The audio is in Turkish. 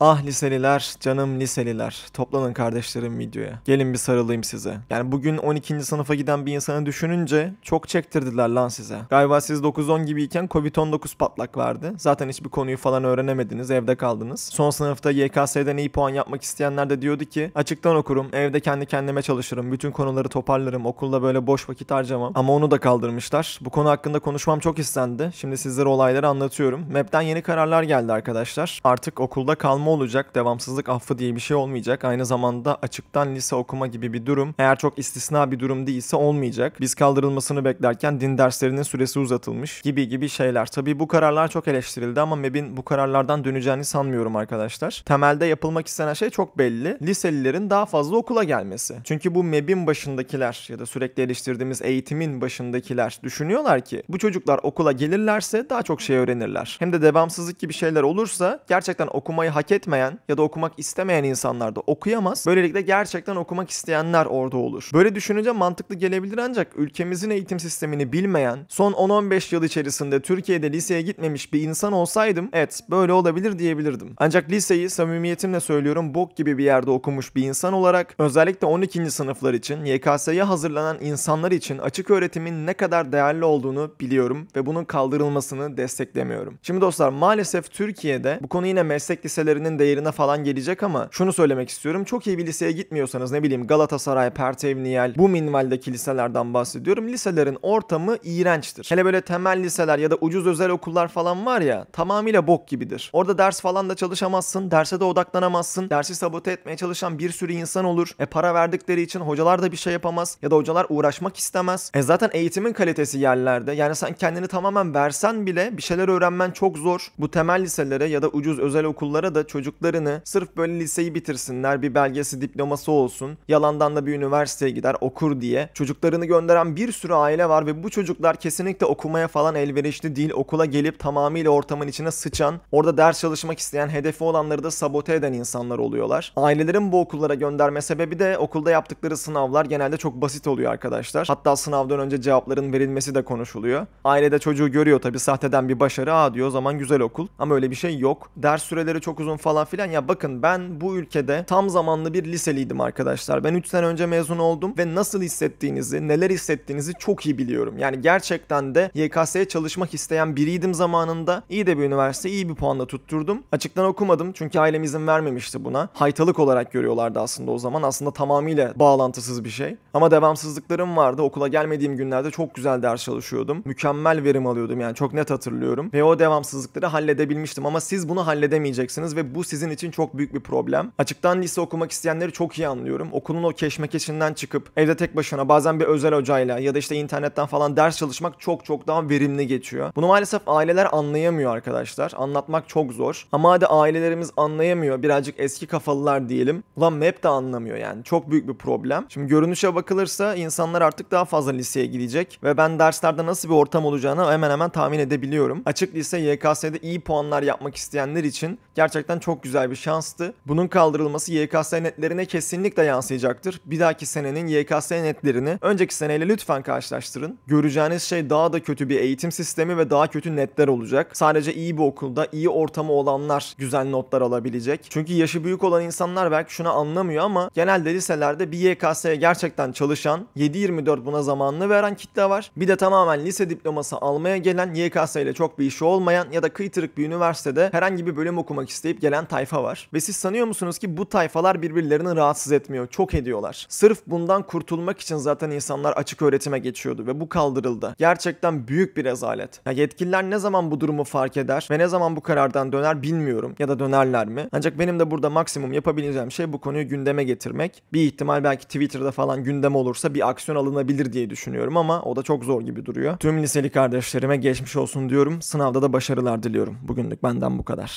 Ah liseliler, canım liseliler. Toplanın kardeşlerim videoya. Gelin bir sarılayım size. Yani bugün 12. sınıfa giden bir insanı düşününce çok çektirdiler lan size. Galiba siz 9-10 gibiyken Covid-19 patlak verdi. Zaten hiçbir konuyu falan öğrenemediniz, evde kaldınız. Son sınıfta YKS'den iyi puan yapmak isteyenler de diyordu ki açıktan okurum, evde kendi kendime çalışırım, bütün konuları toparlarım, okulda böyle boş vakit harcamam. Ama onu da kaldırmışlar. Bu konu hakkında konuşmam çok istendi. Şimdi sizlere olayları anlatıyorum. MEP'ten yeni kararlar geldi arkadaşlar. Artık okulda kalma kalma olacak. Devamsızlık affı diye bir şey olmayacak. Aynı zamanda açıktan lise okuma gibi bir durum eğer çok istisna bir durum değilse olmayacak. Biz kaldırılmasını beklerken din derslerinin süresi uzatılmış gibi gibi şeyler. Tabi bu kararlar çok eleştirildi ama MEB'in bu kararlardan döneceğini sanmıyorum arkadaşlar. Temelde yapılmak istenen şey çok belli. Liselilerin daha fazla okula gelmesi. Çünkü bu MEB'in başındakiler ya da sürekli eleştirdiğimiz eğitimin başındakiler düşünüyorlar ki bu çocuklar okula gelirlerse daha çok şey öğrenirler. Hem de devamsızlık gibi şeyler olursa gerçekten okumayı hak etmeyen ya da okumak istemeyen insanlar da okuyamaz. Böylelikle gerçekten okumak isteyenler orada olur. Böyle düşününce mantıklı gelebilir ancak ülkemizin eğitim sistemini bilmeyen, son 10-15 yıl içerisinde Türkiye'de liseye gitmemiş bir insan olsaydım evet böyle olabilir diyebilirdim. Ancak liseyi samimiyetimle söylüyorum bok gibi bir yerde okumuş bir insan olarak özellikle 12. sınıflar için YKS'ye hazırlanan insanlar için açık öğretimin ne kadar değerli olduğunu biliyorum ve bunun kaldırılmasını desteklemiyorum. Şimdi dostlar maalesef Türkiye'de bu konu yine meslek liselerinin değerlerinin değerine falan gelecek ama şunu söylemek istiyorum. Çok iyi bir liseye gitmiyorsanız ne bileyim Galatasaray, Pertevniyel bu minval'deki liselerden bahsediyorum. Liselerin ortamı iğrençtir. Hele böyle temel liseler ya da ucuz özel okullar falan var ya tamamıyla bok gibidir. Orada ders falan da çalışamazsın, derse de odaklanamazsın. Dersi sabote etmeye çalışan bir sürü insan olur. E para verdikleri için hocalar da bir şey yapamaz ya da hocalar uğraşmak istemez. E zaten eğitimin kalitesi yerlerde. Yani sen kendini tamamen versen bile bir şeyler öğrenmen çok zor. Bu temel liselere ya da ucuz özel okullara da çok çocuklarını sırf böyle liseyi bitirsinler bir belgesi diploması olsun yalandan da bir üniversiteye gider okur diye çocuklarını gönderen bir sürü aile var ve bu çocuklar kesinlikle okumaya falan elverişli değil okula gelip tamamıyla ortamın içine sıçan orada ders çalışmak isteyen hedefi olanları da sabote eden insanlar oluyorlar. Ailelerin bu okullara gönderme sebebi de okulda yaptıkları sınavlar genelde çok basit oluyor arkadaşlar. Hatta sınavdan önce cevapların verilmesi de konuşuluyor. Ailede çocuğu görüyor tabi sahteden bir başarı aa diyor o zaman güzel okul ama öyle bir şey yok. Ders süreleri çok uzun falan filan ya bakın ben bu ülkede tam zamanlı bir liseliydim arkadaşlar. Ben 3 sene önce mezun oldum ve nasıl hissettiğinizi, neler hissettiğinizi çok iyi biliyorum. Yani gerçekten de YKS'ye çalışmak isteyen biriydim zamanında. İyi de bir üniversite, iyi bir puanla tutturdum. Açıktan okumadım çünkü ailem izin vermemişti buna. Haytalık olarak görüyorlardı aslında o zaman. Aslında tamamıyla bağlantısız bir şey. Ama devamsızlıklarım vardı. Okula gelmediğim günlerde çok güzel ders çalışıyordum. Mükemmel verim alıyordum yani çok net hatırlıyorum. Ve o devamsızlıkları halledebilmiştim ama siz bunu halledemeyeceksiniz ve bu sizin için çok büyük bir problem. Açıktan lise okumak isteyenleri çok iyi anlıyorum. Okulun o keşmekeşinden çıkıp evde tek başına bazen bir özel hocayla ya da işte internetten falan ders çalışmak çok çok daha verimli geçiyor. Bunu maalesef aileler anlayamıyor arkadaşlar. Anlatmak çok zor. Ama hadi ailelerimiz anlayamıyor. Birazcık eski kafalılar diyelim. Ulan map de anlamıyor yani. Çok büyük bir problem. Şimdi görünüşe bakılırsa insanlar artık daha fazla liseye gidecek ve ben derslerde nasıl bir ortam olacağını hemen hemen tahmin edebiliyorum. Açık lise YKS'de iyi puanlar yapmak isteyenler için gerçekten çok çok güzel bir şanstı. Bunun kaldırılması YKS netlerine kesinlikle yansıyacaktır. Bir dahaki senenin YKS netlerini önceki seneyle lütfen karşılaştırın. Göreceğiniz şey daha da kötü bir eğitim sistemi ve daha kötü netler olacak. Sadece iyi bir okulda, iyi ortamı olanlar güzel notlar alabilecek. Çünkü yaşı büyük olan insanlar belki şunu anlamıyor ama genelde liselerde bir YKS'ye gerçekten çalışan, 7-24 buna zamanını veren kitle var. Bir de tamamen lise diploması almaya gelen YKS ile çok bir işi olmayan ya da kıytırık bir üniversitede herhangi bir bölüm okumak isteyip gelen tayfa var. Ve siz sanıyor musunuz ki bu tayfalar birbirlerini rahatsız etmiyor, çok ediyorlar. Sırf bundan kurtulmak için zaten insanlar açık öğretime geçiyordu ve bu kaldırıldı. Gerçekten büyük bir rezalet. Ya yetkililer ne zaman bu durumu fark eder ve ne zaman bu karardan döner bilmiyorum ya da dönerler mi? Ancak benim de burada maksimum yapabileceğim şey bu konuyu gündeme getirmek. Bir ihtimal belki Twitter'da falan gündem olursa bir aksiyon alınabilir diye düşünüyorum ama o da çok zor gibi duruyor. Tüm liseli kardeşlerime geçmiş olsun diyorum. Sınavda da başarılar diliyorum. Bugünlük benden bu kadar.